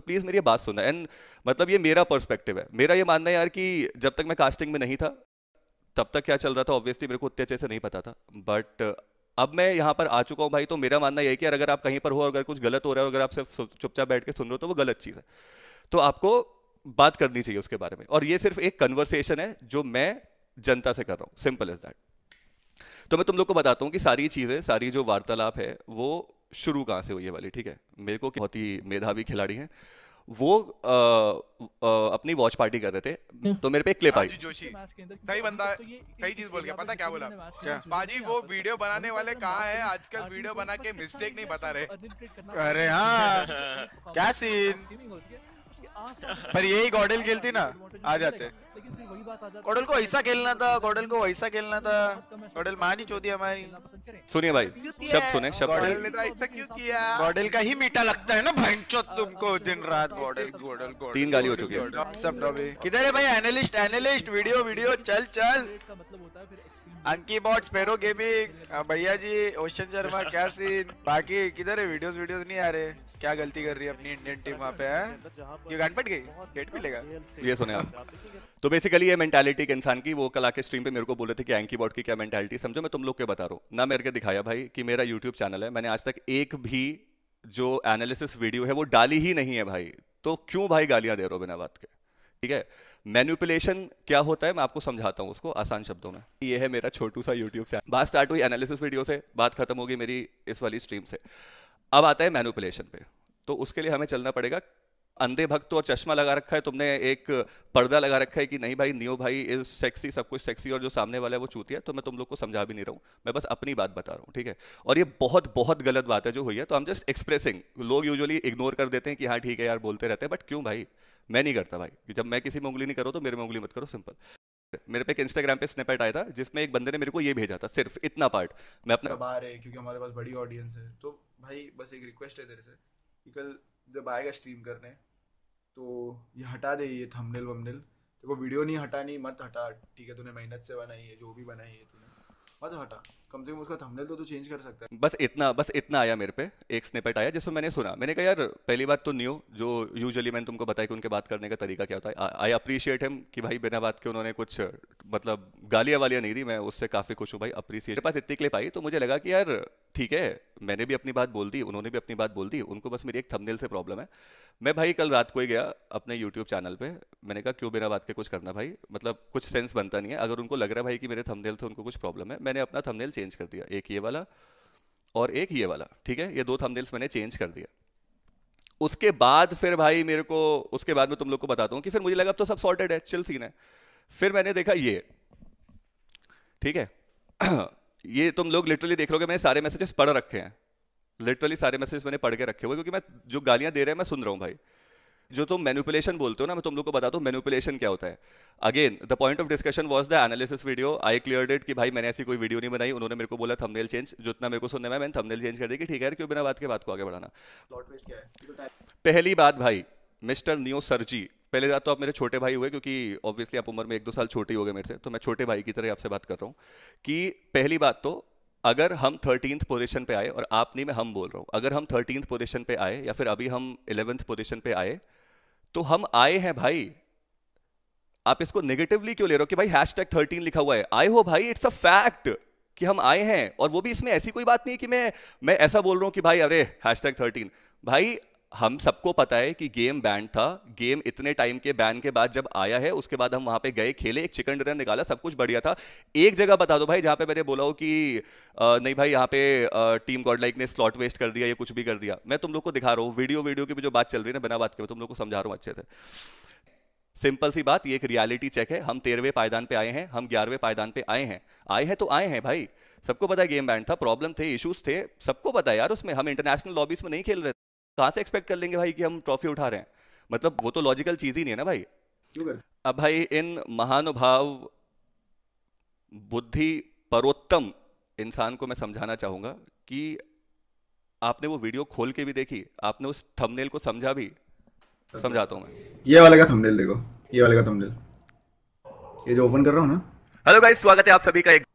तो प्लीज़ मेरी बात सुनना एंड मतलब ये मेरा पर्सपेक्टिव है मेरा ये मानना है यार कि जब तक मैं कास्टिंग में नहीं था तब तक क्या चल रहा था ऑब्वियसली मेरे को उतने अच्छे से नहीं पता था बट अब मैं यहाँ पर आ चुका हूँ भाई तो मेरा मानना यह कि यार अगर आप कहीं पर हो अगर कुछ गलत हो रहा है अगर आप सिर्फ चुपचाप बैठ के सुन रहे हो तो वो गलत चीज़ है तो आपको बात करनी चाहिए उसके बारे में और ये सिर्फ एक कन्वर्सेशन है जो मैं जनता से कर रहा हूँ सिंपल इज दैट तो मैं तुम लोग को बताता हूँ कि सारी चीज़ें सारी जो वार्तालाप है वो शुरू कहाँ से हुई है वाली ठीक है मेरे को बहुत ही मेधावी खिलाड़ी हैं वो आ, आ, अपनी वॉच पार्टी कर रहे थे हम्म। तो मेरे पे क्लिप आई जोशी सही बंदा सही चीज बोल गया पता क्या बोला बाजी वो वीडियो बनाने वाले कहा है आजकल वीडियो बना के मिस्टेक नहीं बता रहे अरे हाँ क्या सीन पर यही गॉडल खेलती ना आ जाते गोडल को ऐसा खेलना था गोडल को वैसा खेलना था गोडल मानी चौधरी हमारी सुनिए भाई शब्द सुने शब्द तो सुने तो तो गोडल का ही मीठा लगता है ना भैंचोद तुमको दिन रात गोडल गोडल तीन गाली हो चुकी है किधर है भाई एनालिस्ट एनालिस्ट वीडियो वीडियो चल चल मतलब होता है अंकी बॉट स्पेरो गेमिंग भैया जी ओशन शर्मा क्या सीन बाकी किधर है वीडियोस वीडियोस नहीं आ रहे क्या गलती कर रही है अपनी इंडियन टीम वहाँ पे है ये गांड पट गई डेट मिलेगा ये सुने आप तो बेसिकली ये मेंटालिटी के इंसान की वो कल आके स्ट्रीम पे मेरे को बोले थे कि एंकी बॉट की क्या मेंटालिटी समझो मैं तुम लोग के बता रहा हूँ ना मेरे के दिखाया भाई कि मेरा यूट्यूब चैनल है मैंने आज तक एक भी जो एनालिसिस वीडियो है वो डाली ही नहीं है भाई तो क्यों भाई गालियां दे रहे हो बिना बात के ठीक है मैन्युपुलेशन क्या होता है मैं आपको समझाता हूँ उसको आसान शब्दों में ये है मेरा छोटू सा यूट्यूब चैनल बात स्टार्ट हुई एनालिसिस वीडियो से बात खत्म होगी मेरी इस वाली स्ट्रीम से अब आता है मैनुपुलेशन पे तो उसके लिए हमें चलना पड़ेगा अंधे भक्त तो और चश्मा लगा रखा है तुमने एक पर्दा लगा रखा है कि नहीं भाई नियो भाई इज सेक्सी सब कुछ सेक्सी और जो सामने वाला है वो चूती है तो मैं तुम लोग को समझा भी नहीं रहा हूँ मैं बस अपनी बात बता रहा हूँ ठीक है और ये बहुत बहुत गलत बात है जो हुई है तो हम जस्ट एक्सप्रेसिंग लोग यूजुअली इग्नोर कर देते हैं कि हाँ ठीक है यार बोलते रहते हैं बट क्यों भाई मैं नहीं करता भाई जब मैं किसी में उंगली नहीं करो तो मेरे में उंगली मत करो सिंपल मेरे पे एक इंस्टाग्राम पे स्नैपैट आया था जिसमें एक बंदे ने मेरे को ये भेजा था सिर्फ इतना पार्ट मैं अपना बाहर है क्योंकि हमारे पास बड़ी ऑडियंस है तो भाई बस एक रिक्वेस्ट है तेरे से कि कल जब आएगा स्ट्रीम करने तो ये हटा दे ये थंबनेल वमनेल देखो वीडियो नहीं हटानी मत हटा ठीक है तूने मेहनत से बनाई है जो भी बनाई है बाद हटा कम से कम उसका थंबनेल तो तू तो चेंज कर सकता है बस इतना बस इतना आया मेरे पे एक स्निपेट आया जिसमें मैंने सुना मैंने कहा यार पहली बात तो न्यू जो यूजुअली मैंने तुमको बताया कि उनके बात करने का तरीका क्या होता है आई अप्रिशिएट हिम कि भाई बिना बात के उन्होंने कुछ मतलब गालियां वालियाँ नहीं दी मैं उससे काफ़ी खुश हूँ भाई अप्रिशिएट पास इतनी क्लिप आई तो मुझे लगा कि यार ठीक है मैंने भी अपनी बात बोल दी उन्होंने भी अपनी बात बोल दी उनको बस मेरी एक थंबनेल से प्रॉब्लम है मैं भाई कल रात को ही गया अपने यूट्यूब चैनल पे मैंने कहा क्यों बिना बात के कुछ करना भाई मतलब कुछ सेंस बनता नहीं है अगर उनको लग रहा है भाई कि मेरे थंबनेल से उनको कुछ प्रॉब्लम है मैंने अपना थंबनेल चेंज कर दिया एक ये वाला और एक ये वाला ठीक है ये दो थंबनेल्स मैंने चेंज कर दिया उसके बाद फिर भाई मेरे को उसके बाद में तुम लोग को बताता हूँ कि फिर मुझे लगा अब तो सब सॉर्टेड है चिल सीन है फिर मैंने देखा ये ठीक है ये तुम लोग लिटरली देख रहे मैंने सारे मैसेजेस पढ़ रखे हैं लिटरली सारे मैसेजेस मैंने पढ़ के रखे हुए क्योंकि मैं जो गालियां दे रहे हैं मैं सुन रहा हूँ भाई जो तुम मैनुपुलेशन बोलते हो ना मैं तुम लोग को बताता हूँ मैनुपुलेशन क्या होता है again the point of discussion was the analysis video I clear that कि भाई मैंने ऐसी कोई वीडियो नहीं बनाई उन्होंने मेरे को बोला थंबनेल चेंज जितना मेरे को सुनने में मैंने थंबनेल चेंज कर दी कि ठीक है क्यों बिना बात के बात को आगे बढ़ाना पहली बात भाई मिस्टर नियो सरजी पहले बात तो आप मेरे छोटे भाई हुए क्योंकि ऑब्वियसली आप उम्र में एक दो साल छोटे हो गए मेरे से तो मैं छोटे भाई की तरह आपसे बात कर रहा हूँ कि पहली बात तो अगर हम थर्टीनथ पोजिशन पे आए और आप नहीं मैं हम बोल रहा हूँ अगर हम थर्टीनथ पोजिशन पे आए या फिर अभी हम इलेवेंथ पोजिशन पे आए तो हम आए हैं भाई आप इसको नेगेटिवली क्यों ले रहे हो कि भाई हैश टैग थर्टीन लिखा हुआ है आए हो भाई इट्स अ फैक्ट कि हम आए हैं और वो भी इसमें ऐसी कोई बात नहीं कि मैं मैं ऐसा बोल रहा हूं कि भाई अरे हैश टैग थर्टीन भाई हम सबको पता है कि गेम बैंड था गेम इतने टाइम के बैन के बाद जब आया है उसके बाद हम वहां पे गए खेले एक चिकन डिनर निकाला सब कुछ बढ़िया था एक जगह बता दो भाई जहां पे मैंने बोला हो कि आ, नहीं भाई यहाँ पे आ, टीम गॉडलाइक ने स्लॉट वेस्ट कर दिया या कुछ भी कर दिया मैं तुम लोग को दिखा रहा हूँ वीडियो वीडियो की भी जो बात चल रही है ना बिना बात के तुम लोग को समझा रहा हूँ अच्छे से सिंपल सी बात ये एक रियलिटी चेक है हम तेरहवें पायदान पे आए हैं हम ग्यारहवें पायदान पे आए हैं आए हैं तो आए हैं भाई सबको पता है गेम बैंड था प्रॉब्लम थे इश्यूज थे सबको पता है यार उसमें हम इंटरनेशनल लॉबीज में नहीं खेल रहे कहां से एक्सपेक्ट कर लेंगे भाई कि हम ट्रॉफी उठा रहे हैं मतलब वो तो लॉजिकल चीज ही नहीं है ना भाई अब भाई इन महानुभाव बुद्धि परोत्तम इंसान को मैं समझाना चाहूंगा कि आपने वो वीडियो खोल के भी देखी आपने उस थंबनेल को समझा भी समझाता हूँ मैं ये वाले का थंबनेल देखो ये वाले का थंबनेल ये जो ओपन कर रहा हूँ ना हेलो गाइस स्वागत है आप सभी का एक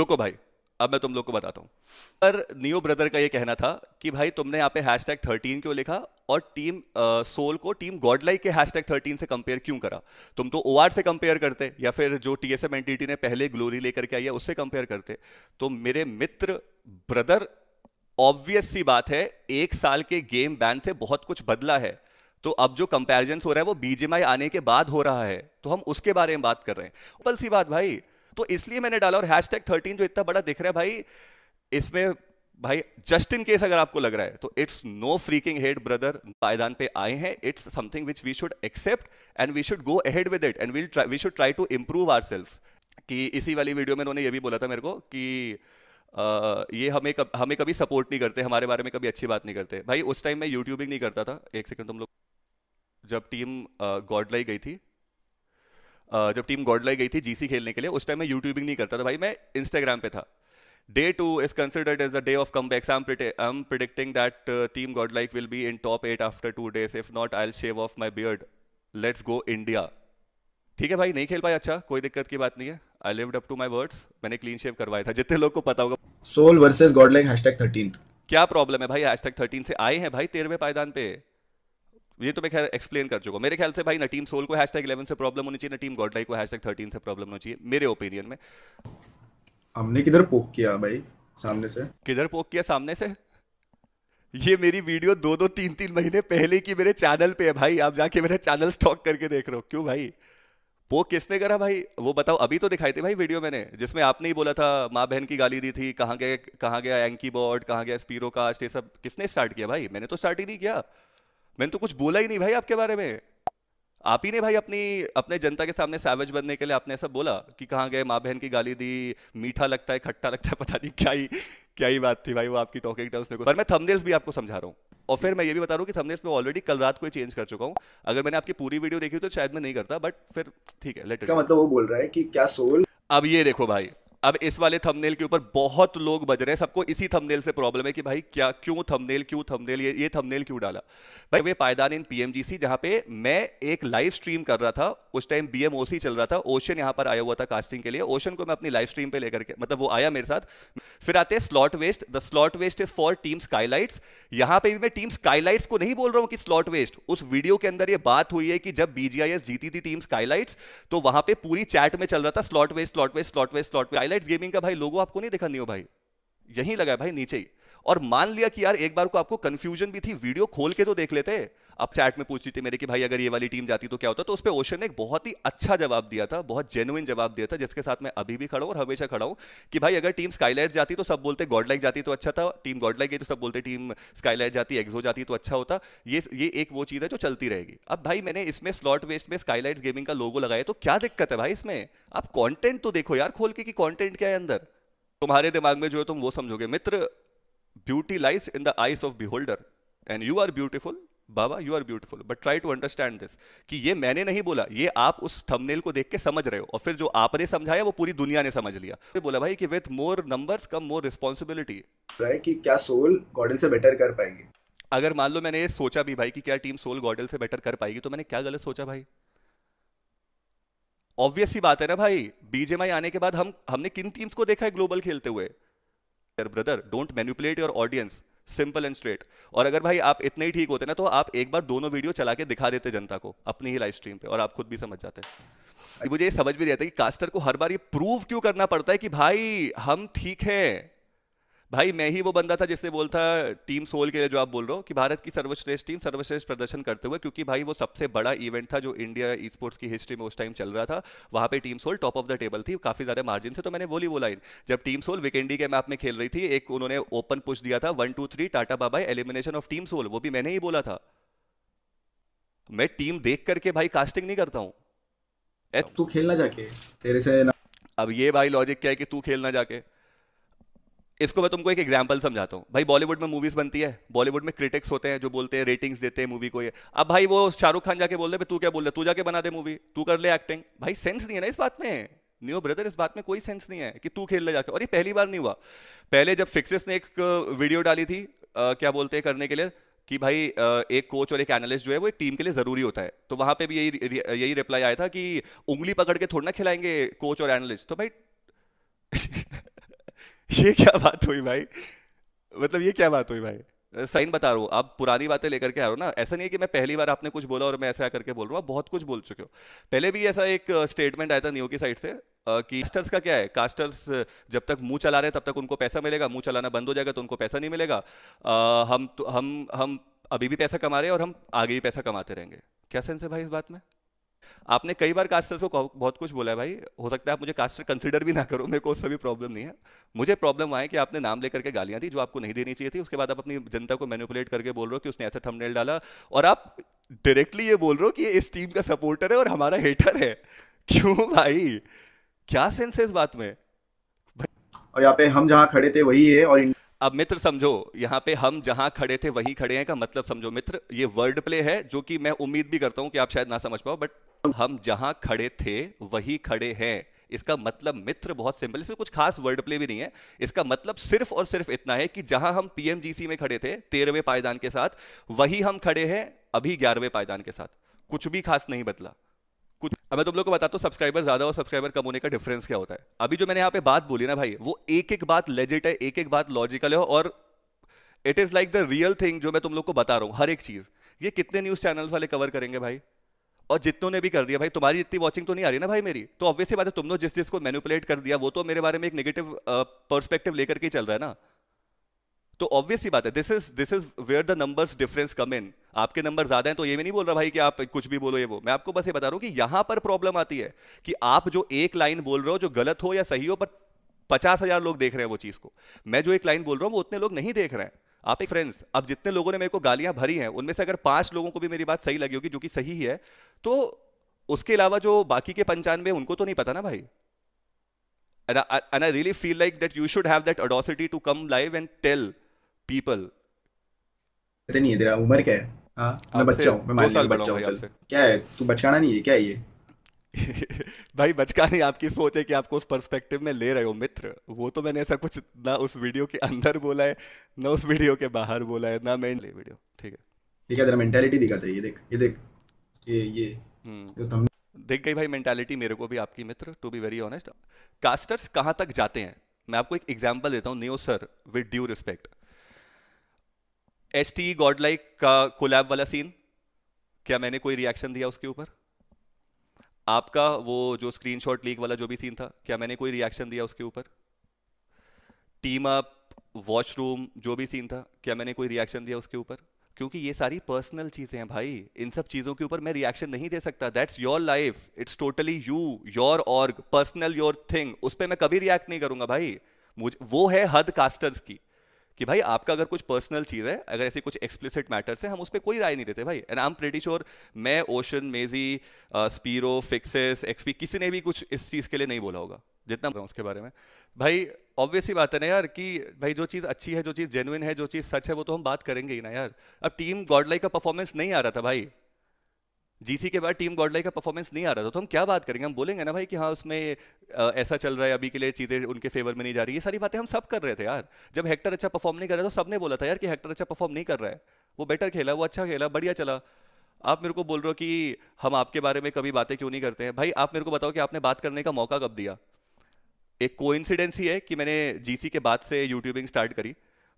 रुको भाई अब मैं तुम लोग को बताता हूँ पर नियो ब्रदर का ये कहना था कि भाई तुमने यहाँ पे हैश टैग थर्टीन क्यों लिखा और टीम सोल को टीम गॉडलाइक के हैश टैग थर्टीन से कंपेयर क्यों करा तुम तो ओ से कंपेयर करते या फिर जो T S M entity ने पहले ग्लोरी लेकर के आई है उससे कंपेयर करते तो मेरे मित्र ब्रदर ऑब्वियस सी बात है एक साल के गेम बैन से बहुत कुछ बदला है तो अब जो कंपेरिजन हो रहा है वो बीजेमआई आने के बाद हो रहा है तो हम उसके बारे में बात कर रहे हैं पल सी बात भाई तो इसलिए मैंने डाला और हैश टैग थर्टीन जो इतना बड़ा दिख रहा है भाई इसमें भाई जस्ट इन केस अगर आपको लग रहा है तो it's no freaking head brother पायदान पे आए हैं it's something which we should accept and we should go ahead with it and we should try to improve our self कि इसी वाली वीडियो में उन्होंने ये भी बोला था मेरे को कि आ, ये हमें कब, हमें कभी सपोर्ट नहीं करते हमारे बारे में कभी अच्छी बात नहीं करते भाई उस टाइम मैं यूट्यूबिंग नहीं करता था एक सेकंड तुम लोग जब टीम गॉड लाई गई थी जब टीम गॉडलाई गई थी जीसी खेलने के लिए उस टाइम मैं यूट्यूबिंग नहीं करता था भाई मैं इंस्टाग्राम पे था day two is considered as the day of comebacks I am predicting that team Godlike will be in top eight after two days if not I shave off my beard let's go India ठीक है भाई नहीं खेल पाए अच्छा कोई दिक्कत की बात नहीं है I live up to my words मैंने क्लीन शेव करवाया था जितने लोग को पता होगा Soul versus Godlike hashtag 13 क्या प्रॉब्लम है भाई हैशटैग 13 से आए हैं भाई तेरहवें पायदान पे ये तो मैं खैर एक्सप्लेन कर चुका मेरे ख्याल से भाई ना टीम सोल को हैशटैग इलेवन से प्रॉब्लम होनी चाहिए ना टीम गॉडलाइक को हैशटैग थर्टीन से प्रॉब्लम होनी चाहिए मेरे ओपिनियन में हमने किधर पोक किया भाई सामने से किधर पोक किया सामने से ये मेरी वीडियो दो दो तीन तीन महीने पहले की मेरे चैनल पे है भाई आप जाके मेरा चैनल स्टॉक करके देख रहे हो क्यों भाई वो किसने करा भाई वो बताओ अभी तो दिखाई थी भाई वीडियो मैंने जिसमें आपने ही बोला था माँ बहन की गाली दी थी कहाँ गए कहाँ गया एंकी बोर्ड कहाँ गया स्पीरो कास्ट ये सब किसने स्टार्ट किया भाई मैंने तो स्टार्ट ही नहीं किया मैंने तो कुछ बोला ही नहीं भाई आपके बारे में आप ही ने भाई अपनी अपने जनता के सामने सैवेज बनने के लिए आपने ऐसा बोला कि कहाँ गए माँ बहन की गाली दी मीठा लगता है खट्टा लगता है पता नहीं क्या ही क्या ही बात थी भाई वो आपकी टॉकिंग था उसमें पर मैं थंबनेल्स भी आपको समझा रहा हूँ और फिर मैं ये भी बता रहा हूँ कि थंबनेल्स में ऑलरेडी कल रात को चेंज कर चुका हूँ अगर मैंने आपकी पूरी वीडियो देखी तो शायद मैं नहीं करता बट फिर ठीक है लेटर मतलब वो बोल रहा है कि क्या सोल अब ये देखो भाई अब इस वाले थंबनेल के ऊपर बहुत लोग बज रहे हैं सबको इसी थंबनेल से प्रॉब्लम है कि भाई क्या क्यों थंबनेल क्यों थंबनेल ये ये थंबनेल क्यों डाला भाई वे पायदान इन पीएमजीसी जहां पे मैं एक लाइव स्ट्रीम कर रहा था उस टाइम बीएमओसी चल रहा था ओशन यहां पर आया हुआ था कास्टिंग के लिए ओशन को मैं अपनी लाइव स्ट्रीम पे लेकर के मतलब वो आया मेरे साथ फिर आते हैं slot west the slot west is for team skylights यहां पर भी मैं टीम स्काईलाइट्स को नहीं बोल रहा हूं कि स्लॉट वेस्ट उस वीडियो के अंदर ये बात हुई है कि जब बीजीआईएस जीती थी टीम स्काईलाइट्स तो वहां पर पूरी चैट में चल रहा था slot west slot west slot west slot west highlight gaming का भाई लोगो आपको नहीं देखा नहीं हो भाई यहीं लगा भाई नीचे ही और मान लिया कि यार एक बार को आपको कंफ्यूजन भी थी वीडियो खोल के तो देख लेते आप चैट में पूछ रही थी मेरे कि भाई अगर ये वाली टीम जाती तो क्या होता तो उस पर ओशन ने एक बहुत ही अच्छा जवाब दिया था बहुत जेनुइन जवाब दिया था जिसके साथ मैं अभी भी खड़ा हूँ और हमेशा खड़ा हूँ कि भाई अगर टीम स्काईलाइट जाती तो सब बोलते गॉडलाइक जाती तो अच्छा था टीम गॉडलाइक गई तो सब बोलते टीम स्काईलाइट जाती एग्जो जाती तो अच्छा होता ये ये एक वो चीज़ है जो चलती रहेगी अब भाई मैंने इसमें स्लॉट वेस्ट में स्काईलाइट गेमिंग का लोगो लगाया तो क्या दिक्कत है भाई इसमें आप कॉन्टेंट तो देखो यार खोल के कि कॉन्टेंट क्या है अंदर तुम्हारे दिमाग में जो है तुम वो समझोगे मित्र beauty lies in the eyes of beholder and you are beautiful बाबा you are beautiful but try to understand this कि ये मैंने नहीं बोला ये आप उस थंबनेल को देख के समझ रहे हो और फिर जो आपने समझाया वो पूरी दुनिया ने समझ लिया फिर बोला भाई कि with more numbers come more responsibility कि क्या सोल गॉडल से बेटर कर पाएगी अगर मान लो मैंने ये सोचा भी भाई कि क्या टीम सोल गॉडल से बेटर कर पाएगी तो मैंने क्या गलत सोचा भाई ऑब्वियस ही बात है ना भाई बीजेमआई आने के बाद हम हमने किन टीम्स को देखा है ग्लोबल खेलते हुए brother don't manipulate your audience simple and straight और अगर भाई आप इतने ही ठीक होते ना तो आप एक बार दोनों वीडियो चला के दिखा देते जनता को अपनी ही लाइव स्ट्रीम पे और आप खुद भी समझ जाते मुझे ये समझ भी रहता है कि कास्टर को हर बार ये प्रूव क्यों करना पड़ता है कि भाई हम ठीक हैं भाई मैं ही वो बंदा था जिसने बोलता टीम सोल के लिए जो आप बोल रहे हो कि भारत की सर्वश्रेष्ठ टीम सर्वश्रेष्ठ प्रदर्शन करते हुए क्योंकि भाई वो सबसे बड़ा इवेंट था जो इंडिया ई स्पोर्ट्स की हिस्ट्री में उस टाइम चल रहा था वहाँ पे team Soul top of the table थी काफी ज्यादा मार्जिन से तो मैंने बोली वो लाइन जब टीम सोल विकेंडी के मैप में खेल रही थी एक उन्होंने ओपन पुश दिया था वन टू थ्री टाटा बाबा एलिमिनेशन ऑफ टीम सोल वो भी मैंने ही बोला था मैं टीम देख करके भाई कास्टिंग नहीं करता हूँ तू खेलना जाके तेरे से अब ये भाई लॉजिक क्या है कि तू खेलना जाके इसको मैं तुमको एक एग्जाम्पल समझाता हूँ भाई बॉलीवुड में मूवीज बनती है बॉलीवुड में क्रिटिक्स होते हैं जो बोलते हैं रेटिंग्स देते हैं मूवी को ये अब भाई वो शाहरुख खान जाके बोल रहे तू क्या बोल रहे तू जाके बना दे मूवी तू कर ले एक्टिंग भाई सेंस नहीं है ना इस बात में न्यू ब्रदर इस बात में कोई सेंस नहीं है कि तू खेल ले जाके और ये पहली बार नहीं हुआ पहले जब फिक्सेस ने एक वीडियो डाली थी आ, क्या बोलते हैं करने के लिए कि भाई एक कोच और एक एनालिस्ट जो है वो एक टीम के लिए जरूरी होता है तो वहां पे भी यही यही रिप्लाई आया था कि उंगली पकड़ के थोड़ा ना खिलाएंगे कोच और एनालिस्ट तो भाई ये क्या बात हुई भाई मतलब ये क्या बात हुई भाई साइन बता रहा हूँ आप पुरानी बातें लेकर के आ रहे हो ना ऐसा नहीं है कि मैं पहली बार आपने कुछ बोला और मैं ऐसा करके बोल रहा हूँ बहुत कुछ बोल चुके हो पहले भी ऐसा एक स्टेटमेंट आया था नियो की साइड से कि कास्टर्स का क्या है कास्टर्स जब तक मुंह चला रहे हैं तब तक उनको पैसा मिलेगा मुंह चलाना बंद हो जाएगा तो उनको पैसा नहीं मिलेगा आ, हम तो, हम हम अभी भी पैसा कमा रहे हैं और हम आगे भी पैसा कमाते रहेंगे क्या सेंस है भाई इस बात में आपने कई बार कास्टर को बहुत कुछ बोला है भाई हो सकता है आप मुझे कास्टर कंसिडर भी ना करो मेरे को उससे भी प्रॉब्लम नहीं है मुझे प्रॉब्लम आए कि आपने नाम लेकर के गालियां दी जो आपको नहीं देनी चाहिए थी उसके बाद आप अपनी जनता को मैनिपुलेट करके बोल रहे हो कि उसने ऐसा थंबनेल डाला और आप डायरेक्टली ये बोल रहे हो कि ये इस टीम का सपोर्टर है और हमारा हेटर है क्यों भाई क्या सेंस है इस बात में और यहाँ पे हम जहाँ खड़े थे वही है और अब मित्र समझो यहाँ पे हम जहाँ खड़े थे वही खड़े हैं का मतलब समझो मित्र ये वर्ड प्ले है जो कि मैं उम्मीद भी करता हूँ कि आप शायद ना समझ पाओ बट हम जहां खड़े थे वही खड़े हैं इसका मतलब मित्र बहुत सिंपल इसमें कुछ खास वर्ड प्ले भी नहीं है इसका मतलब सिर्फ और सिर्फ इतना है कि जहां हम पीएमजीसी में खड़े थे तेरहवें पायदान के साथ वही हम खड़े हैं अभी ग्यारहवें पायदान के साथ कुछ भी खास नहीं बदला कुछ अब मैं तुम लोग को बताता हूं सब्सक्राइबर ज्यादा और सब्सक्राइबर कम होने का डिफरेंस क्या होता है अभी जो मैंने यहाँ पे बात बोली ना भाई वो एक एक बात लेजिट है एक एक बात लॉजिकल है और it is like the real thing जो मैं तुम लोग को बता रहा हूं हर एक चीज ये कितने न्यूज चैनल वाले कवर करेंगे भाई और जितनों ने भी कर दिया भाई तुम्हारी इतनी वॉचिंग तो नहीं आ रही ना भाई मेरी तो ऑब्वियसली बात है तुमने जिस जिसको मैनिपुलेट कर दिया वो तो मेरे बारे में एक नेगेटिव पर्सपेक्टिव लेकर के चल रहा है ना तो ऑब्वियसली बात है this is this is where the numbers difference come in आपके नंबर ज्यादा हैं तो ये भी नहीं बोल रहा भाई कि आप कुछ भी बोलो ये वो मैं आपको बस ये बता रहा हूं कि यहां पर प्रॉब्लम आती है कि आप जो एक लाइन बोल रहे हो जो गलत हो या सही हो पर पचास हजार लोग देख रहे हैं वो चीज को मैं जो एक लाइन बोल रहा हूं वो उतने लोग नहीं देख रहे हैं आप एक फ्रेंड्स अब जितने लोगों ने मेरे को गालियां भरी हैं उनमें से अगर पांच लोगों को भी मेरी बात सही लगी होगी जो कि सही ही है तो उसके अलावा जो बाकी के पंचानवे उनको तो नहीं पता ना भाई and I, and I really feel like that you should have that audacity to come live and tell people तेरा उम्र क्या है हाँ मैं बच्चा हूँ मैं मान लिया बच्चा हूँ क्या है तू बचकाना नहीं है क्या है ये भाई नहीं आपकी सोच है कि आपको उस पर्सपेक्टिव में ले रहे हो मित्र वो तो मैंने ऐसा कुछ ना उस वीडियो के अंदर बोला है ना उस वीडियो के बाहर बोला है ना मैं वीडियो ठीक है ठीक है मेंटालिटी दिखाता है ये देख ये देख ये ये हम्म। जो देख गई भाई मेंटालिटी मेरे को भी आपकी मित्र to be very honest casters कहां तक जाते हैं मैं आपको एक एग्जाम्पल देता हूँ नियो sir with due respect S T godlike का कोलैब वाला सीन क्या मैंने कोई रिएक्शन दिया उसके ऊपर आपका वो जो स्क्रीनशॉट लीक वाला जो भी सीन था क्या मैंने कोई रिएक्शन दिया उसके ऊपर टीम अप वॉशरूम जो भी सीन था क्या मैंने कोई रिएक्शन दिया उसके ऊपर क्योंकि ये सारी पर्सनल चीज़ें हैं भाई इन सब चीज़ों के ऊपर मैं रिएक्शन नहीं दे सकता that's your life it's totally you your org personal your thing उस पर मैं कभी रिएक्ट नहीं करूंगा भाई मुझे वो है हद कास्टर्स की कि भाई आपका अगर कुछ पर्सनल चीज़ है अगर ऐसी कुछ एक्सप्लिसिट मैटर्स है हम उस पर कोई राय नहीं देते भाई and I am pretty sure मैं ओशन मेजी स्पीरो फिक्सेस एक्सपी किसी ने भी कुछ इस चीज़ के लिए नहीं बोला होगा जितना उसके बारे में भाई ऑब्वियसली बात है ना यार कि भाई जो चीज़ अच्छी है जो चीज़ जेनुइन है जो चीज़ सच है वो तो हम बात करेंगे ही ना यार अब टीम गॉडलाइक का परफॉर्मेंस नहीं आ रहा था भाई जीसी के बाद टीम गॉडलाई का परफॉर्मेंस नहीं आ रहा था तो हम क्या बात करेंगे हम बोलेंगे ना भाई कि हाँ उसमें ऐसा चल रहा है अभी के लिए चीज़ें उनके फेवर में नहीं जा रही ये सारी बातें हम सब कर रहे थे यार जब हेक्टर अच्छा परफॉर्म नहीं कर रहा तो सबने बोला था यार कि हेक्टर अच्छा परफॉर्म नहीं कर रहा है वो बेटर खेला वो अच्छा खेला बढ़िया चला आप मेरे को बोल रहे हो कि हम आपके बारे में कभी बातें क्यों नहीं करते हैं भाई आप मेरे को बताओ कि आपने बात करने का मौका कब दिया एक कोइंसिडेंस ही है कि मैंने जीसी के बाद से यूट्यूबिंग स्टार्ट करी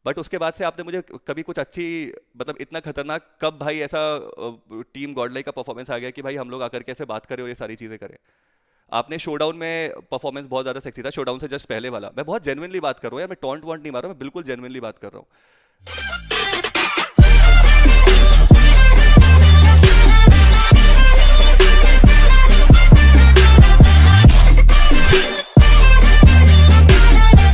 बट उसके बाद से आपने मुझे कभी कुछ अच्छी मतलब इतना खतरनाक कब भाई ऐसा टीम गॉडलाई का परफॉर्मेंस आ गया कि भाई हम लोग आकर के ऐसे बात करें और ये सारी चीज़ें करें आपने शोडाउन में परफॉर्मेंस बहुत ज़्यादा सेक्सी था शोडाउन से जस्ट पहले वाला मैं बहुत जेनविनली बात कर रहा हूँ या मैं टॉन्ट वॉन्ट नहीं मार रहा मैं बिल्कुल जेनविनली बात कर रहा हूँ